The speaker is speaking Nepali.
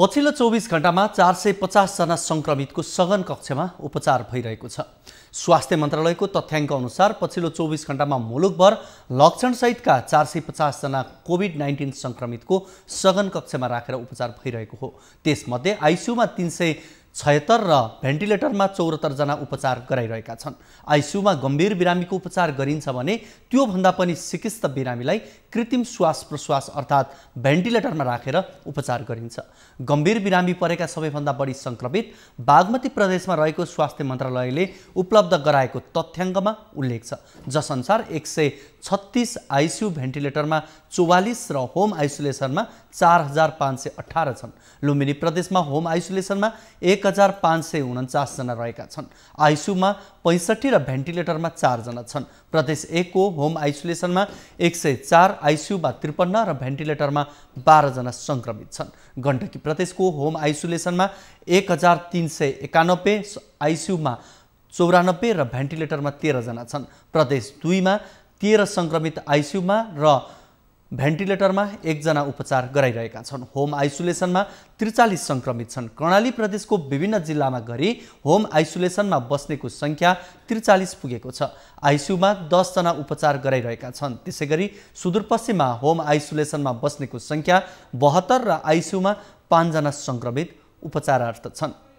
पछिल्लो चौबिस घण्टामा चार सय पचासजना सङ्क्रमितको सघन कक्षमा उपचार भइरहेको छ स्वास्थ्य मन्त्रालयको तथ्याङ्क अनुसार पछिल्लो चौबिस घण्टामा मुलुकभर लक्षणसहितका चार सय पचासजना कोभिड नाइन्टिन सङ्क्रमितको सघन कक्षमा राखेर उपचार भइरहेको हो त्यसमध्ये आइसियुमा तिन सय छयत्तर र भेन्टिलेटरमा चौरात्तरजना उपचार गराइरहेका छन् आइसियुमा गम्भीर बिरामीको उपचार गरिन्छ भने त्योभन्दा पनि सिकिस्त बिरामीलाई कृत्रिम श्वास प्रश्वास अर्थात् भेन्टिलेटरमा राखेर उपचार गरिन्छ गम्भीर बिरामी परेका सबैभन्दा बढी सङ्क्रमित बागमती प्रदेशमा रहेको स्वास्थ्य मन्त्रालयले उपलब्ध गराएको तथ्याङ्कमा उल्लेख छ जसअनुसार एक सय छत्तिस आइसियु भेन्टिलेटरमा चौवालिस र होम आइसोलेसनमा चार हजार पाँच सय अठार छन् लुम्बिनी प्रदेशमा होम आइसोलेसनमा एक एक हजार पाँच सय उन्चासजना रहेका छन् आइसियुमा पैँसठी र भेन्टिलेटरमा चारजना छन् प्रदेश एकको होम आइसोलेसनमा एक सय चार आइसियुमा त्रिपन्न र भेन्टिलेटरमा बाह्रजना सङ्क्रमित छन् गण्डकी प्रदेशको होम आइसोलेसनमा एक हजार तिन सय एकानब्बे आइसियुमा चौरानब्बे र भेन्टिलेटरमा तेह्रजना छन् प्रदेश दुईमा तेह्र सङ्क्रमित आइसियुमा र भेन्टिलेटरमा एकजना उपचार गराइरहेका छन् होम आइसोलेसनमा त्रिचालिस सङ्क्रमित छन् कर्णाली प्रदेशको विभिन्न जिल्लामा गरी होम आइसोलेसनमा बस्नेको सङ्ख्या त्रिचालिस पुगेको छ आइसियुमा दसजना उपचार गराइरहेका छन् त्यसै गरी सुदूरपश्चिममा होम आइसोलेसनमा बस्नेको सङ्ख्या बहत्तर र आइसियुमा पाँचजना सङ्क्रमित उपचारार्थ छन्